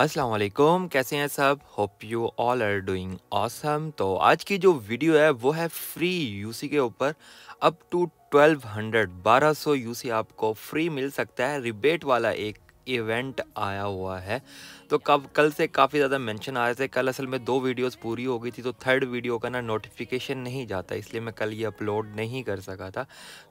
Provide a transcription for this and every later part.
अस्सलाम वालेकुम कैसे हैं सब hope you all are doing awesome तो आज की जो वीडियो है वो है फ्री यूसी के ऊपर अप टू 1200 1200 यूसी आपको फ्री मिल सकता है रिबेट वाला एक इवेंट आया हुआ है तो कब कल से काफ़ी ज़्यादा मेंशन आ रहे थे कल असल में दो वीडियोस पूरी हो गई थी तो थर्ड वीडियो का ना नोटिफिकेशन नहीं जाता इसलिए मैं कल ये अपलोड नहीं कर सका था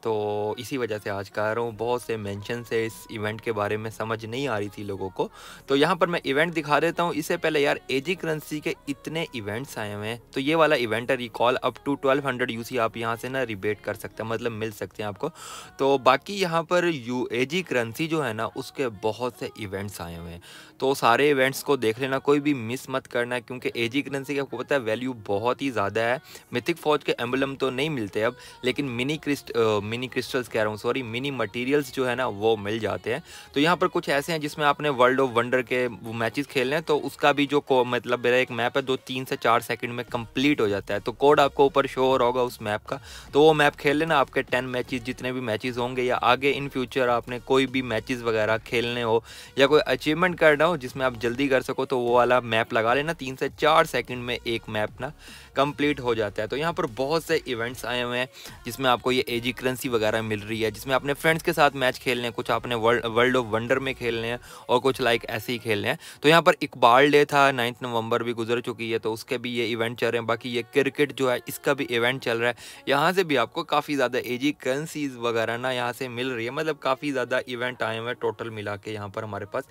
तो इसी वजह से आज कह रहा हूँ बहुत से मेंशन से इस इवेंट के बारे में समझ नहीं आ रही थी लोगों को तो यहाँ पर मैं इवेंट दिखा देता हूँ इससे पहले यार एजी करेंसी के इतने इवेंट्स आए हुए हैं तो ये वाला इवेंट है recall up to twelve hundred U C आप यहाँ से ना रिबेट कर सकते हैं मतलब मिल सकते हैं आपको तो बाकी यहाँ पर यू एजी करेंसी जो है ना उसके बहुत से इवेंट्स आए हुए हैं तो सारे इवेंट्स को देख लेना कोई भी मिस मत करना क्योंकि एजी करेंसी की आपको पता है वैल्यू बहुत ही ज़्यादा है मिथिक फौज के एम्बलम तो नहीं मिलते अब लेकिन मिनी क्रिस्ट मिनी क्रिस्टल्स कह रहा हूँ सॉरी मिनी मटेरियल्स जो है ना वो मिल जाते हैं तो यहाँ पर कुछ ऐसे हैं जिसमें आपने वर्ल्ड ऑफ वंडर के वो मैचेस खेलने हैं तो उसका भी जो मतलब मेरा एक मैप है दो तीन से चार सेकेंड में कम्प्लीट हो जाता है तो कोड आपको ऊपर शो हो रहा होगा उस मैप का तो वो मैप खेल लेना आपके टेन मैचेस जितने भी मैचेस होंगे या आगे इन फ्यूचर आपने कोई भी मैचेस वगैरह खेलने हो या कोई अचीवमेंट करना हो जिसमें आप जल्दी कर सको तो वो वाला मैप लगा लेना तीन से चार सेकंड में एक मैप ना कंप्लीट हो जाता है तो यहाँ पर बहुत से इवेंट्स आए हुए हैं जिसमें आपको ये एजी करेंसी वगैरह मिल रही है जिसमें अपने फ्रेंड्स के साथ मैच खेलने हैं कुछ आपने वर्ल्ड वर्ल्ड ऑफ वंडर में खेलने हैं और कुछ लाइक ऐसे ही खेलने हैं तो यहाँ पर इकबाल डे था नाइन्थ नवंबर भी गुजर चुकी है तो उसके भी ये इवेंट चल रहे हैं बाकी ये क्रिकेट जो है इसका भी इवेंट चल रहा है यहाँ से भी आपको काफ़ी ज़्यादा एजी करेंसीज वगैरह ना यहाँ से मिल रही है मतलब काफ़ी ज़्यादा इवेंट आए हुए हैं टोटल मिला के यहाँ पर हमारे पास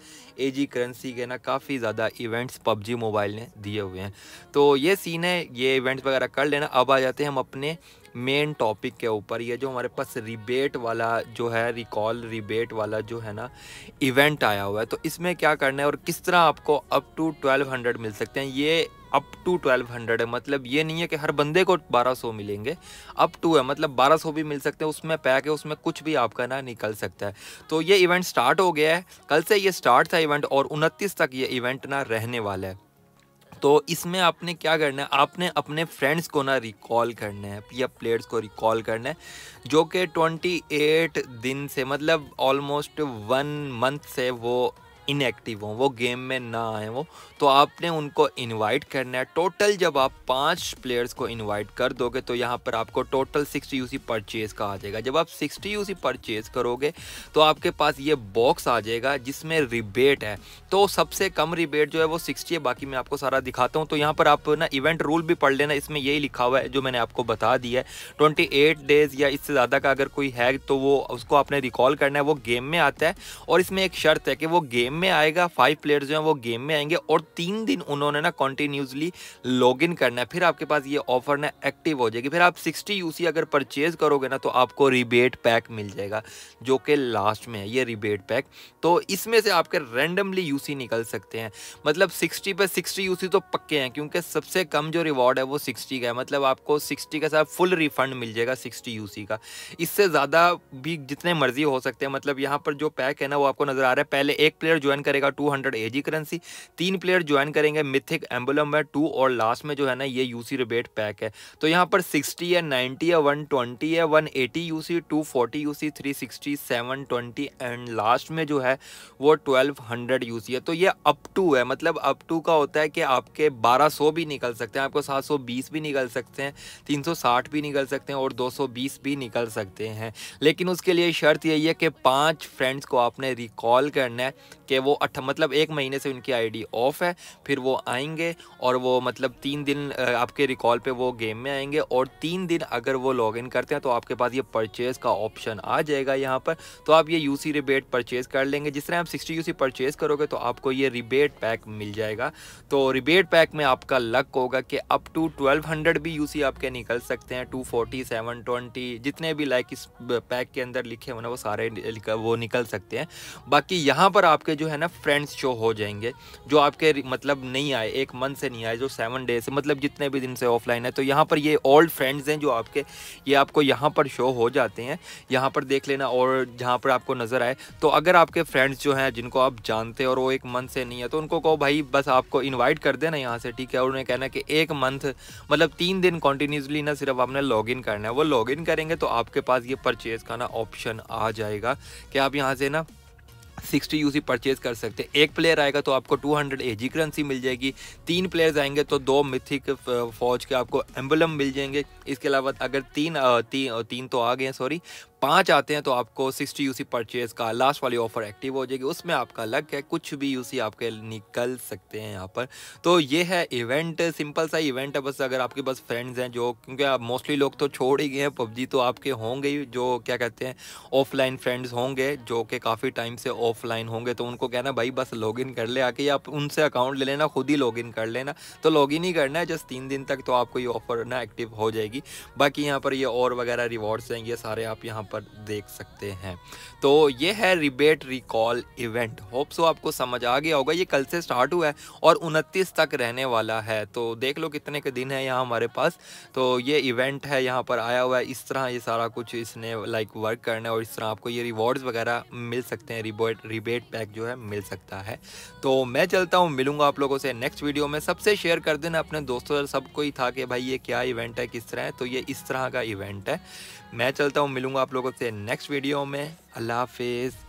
एजी करेंसी के ना काफ़ी ज़्यादा इवेंट्स पबजी मोबाइल ने दिए हुए हैं तो ये सीन है ये इवेंट्स वगैरह कर लेना अब आ जाते हैं हम अपने मेन टॉपिक के ऊपर ये जो हमारे पास रिबेट वाला जो है रिकॉल रिबेट वाला जो है ना इवेंट आया हुआ है तो इसमें क्या करना है और किस तरह आपको अप टू 1200 मिल सकते हैं ये अप टू ट्वेल्व हंड्रेड है मतलब ये नहीं है कि हर बंदे को बारह सौ मिलेंगे अप टू है मतलब बारह सौ भी मिल सकते हैं उसमें पैक है उसमें कुछ भी आपका ना निकल सकता है तो ये इवेंट स्टार्ट हो गया है कल से ये स्टार्ट था इवेंट और उनतीस तक ये इवेंट ना रहने वाला है तो इसमें आपने क्या करना है आपने अपने फ्रेंड्स को ना रिकॉल करना है या प्लेयर्स को रिकॉल करना है जो कि 28 दिन से मतलब ऑलमोस्ट वन मंथ से वो इनएक्टिव हों वो गेम में ना आए वो तो आपने उनको इनवाइट करना है टोटल जब आप पांच प्लेयर्स को इनवाइट कर दोगे तो यहाँ पर आपको टोटल सिक्सटी यूसी परचेज़ का आ जाएगा जब आप सिक्सटी यूसी परचेज़ करोगे तो आपके पास ये बॉक्स आ जाएगा जिसमें रिबेट है तो सबसे कम रिबेट जो है वो सिक्सटी है बाकी मैं आपको सारा दिखाता हूँ तो यहाँ पर आप ना इवेंट रूल भी पढ़ लेना इसमें यही लिखा हुआ है जो मैंने आपको बता दिया है ट्वेंटी एट डेज़ या इससे ज़्यादा का अगर कोई है तो वो उसको आपने रिकॉल करना है वो गेम में आता है और इसमें एक शर्त है कि वो गेम में आएगा फाइव प्लेयर जो हैं वो गेम में आएंगे और तीन दिन उन्होंने ना कंटिन्यूसली लॉग इन करना है फिर आपके पास ये ऑफर ना एक्टिव हो जाएगी फिर आप सिक्सटी यूसी अगर परचेज करोगे ना तो आपको रिबेट पैक मिल जाएगा जो कि लास्ट में है ये रिबेट पैक तो इसमें से आपके रेंडमली यू निकल सकते हैं मतलब सिक्सटी पर सिक्सटी यू तो पक्के हैं क्योंकि सबसे कम जो रिवॉर्ड है वो सिक्सटी का है मतलब आपको सिक्सटी का साथ फुल रिफंड मिल जाएगा सिक्सटी यू का इससे ज़्यादा भी जितने मर्जी हो सकते हैं मतलब यहाँ पर जो पैक है ना वो आपको नज़र आ रहा है पहले एक प्लेयर ज्वाइन करेगा टू हंड्रेड एजी करेंसी तीन प्लेयर ज्वाइन करेंगे मिथिक एम्बुलम है टू और लास्ट में जो है ना ये यूसी रिबेट पैक है तो यहाँ पर सिक्सटी है नाइन्टी है वन ट्वेंटी है one eighty U C two forty U C three sixty seven twenty and last में जो है वो ट्वेल्व हंड्रेड यू सी है तो ये अप टू है मतलब अप टू का होता है कि आपके बारह सौ भी निकल सकते हैं आपको सात सौ बीस भी निकल सकते हैं तीन सौ साठ भी निकल सकते हैं और दो सौ बीस भी निकल सकते हैं लेकिन उसके लिए शर्त यही है कि पाँच फ्रेंड्स को आपने रिकॉल करना है कि वो अठ मतलब एक महीने से उनकी आईडी ऑफ है फिर वो आएंगे और वो मतलब तीन दिन आपके रिकॉल पे वो गेम में आएंगे और तीन दिन अगर वो लॉगिन करते हैं तो आपके पास ये परचेज़ का ऑप्शन आ जाएगा यहाँ पर तो आप ये यू रिबेट परचेज़ कर लेंगे जिस तरह आप सिक्सटी यू परचेज़ करोगे तो आपको ये रिबेट पैक मिल जाएगा तो रिबेट पैक में आपका लक होगा कि अप टू ट्वेल्व हंड्रेड भी यू आपके निकल सकते हैं टू फोर्टी सेवन ट्वेंटी जितने भी लाइक इस पैक के अंदर लिखे हुए ना वो सारे वो निकल सकते हैं बाकी यहाँ पर आपके जो है ना फ्रेंड्स शो हो जाएंगे जो आपके मतलब नहीं आए एक मंथ से नहीं आए जो सेवन डे से मतलब जितने भी दिन से ऑफलाइन है तो यहाँ पर ये ओल्ड फ्रेंड्स हैं जो आपके ये आपको यहाँ पर शो हो जाते हैं यहाँ पर देख लेना और जहाँ पर आपको नज़र आए तो अगर आपके फ्रेंड्स जो हैं जिनको आप जानते हैं और वो एक मंथ से नहीं है तो उनको कहो भाई बस आपको इन्वाइट कर देना यहाँ से ठीक है और उन्हें कहना कि एक मंथ मतलब तीन दिन कॉन्टीन्यूसली ना सिर्फ आपने लॉग इन करना है वो लॉग इन करेंगे तो आपके पास ये परचेज़ का ना ऑप्शन आ जाएगा कि आप यहाँ से ना सिक्सटी यूसी परचेज कर सकते हैं एक प्लेयर आएगा तो आपको टू हंड्रेड एजी करेंसी मिल जाएगी तीन प्लेयर्स आएंगे तो दो मिथिक फौज uh, के आपको एम्बलम मिल जाएंगे इसके अलावा अगर तीन uh, ती, uh, तीन तो आ गए सॉरी पाँच आते हैं तो आपको सिक्सटी यूसी परचेज का लास्ट वाली ऑफर एक्टिव हो जाएगी उसमें आपका लग है कुछ भी यूसी आपके निकल सकते हैं यहाँ पर तो ये है इवेंट सिंपल सा इवेंट है बस अगर आपके पास फ्रेंड्स हैं जो क्योंकि आप मोस्टली लोग तो छोड़ ही गए हैं पबजी तो आपके होंगे ही जो क्या कहते हैं ऑफलाइन फ्रेंड्स होंगे जो कि काफ़ी टाइम से ऑफलाइन होंगे तो उनको कहना भाई बस लॉगिन कर ले आके आप उनसे अकाउंट ले लेना खुद ही इन कर लेना तो इन ही करना है जस्ट तीन दिन तक तो आपको ये ऑफर ना एक्टिव हो जाएगी बाकी यहाँ पर ये और वगैरह रिवॉर्ड्स हैं ये सारे आप यहाँ पर देख सकते हैं तो ये है rebate recall event hope so आपको समझ आ गया होगा ये कल से स्टार्ट हुआ है और उनतीस तक रहने वाला है तो देख लो कितने के दिन है यहाँ हमारे पास तो ये इवेंट है यहाँ पर आया हुआ है इस तरह ये सारा कुछ इसने लाइक वर्क करना है और इस तरह आपको ये रिवॉर्ड्स वगैरह मिल सकते हैं रिबेट रिबेट पैक जो है मिल सकता है तो मैं चलता हूँ मिलूंगा आप लोगों से नेक्स्ट वीडियो में सबसे शेयर कर देना अपने दोस्तों सबको ही था कि भाई ये क्या इवेंट है किस तरह है तो ये इस तरह का इवेंट है मैं चलता हूँ मिलूंगा आप लोग लोगों से नेक्स्ट वीडियो में अल्लाह हाफिज़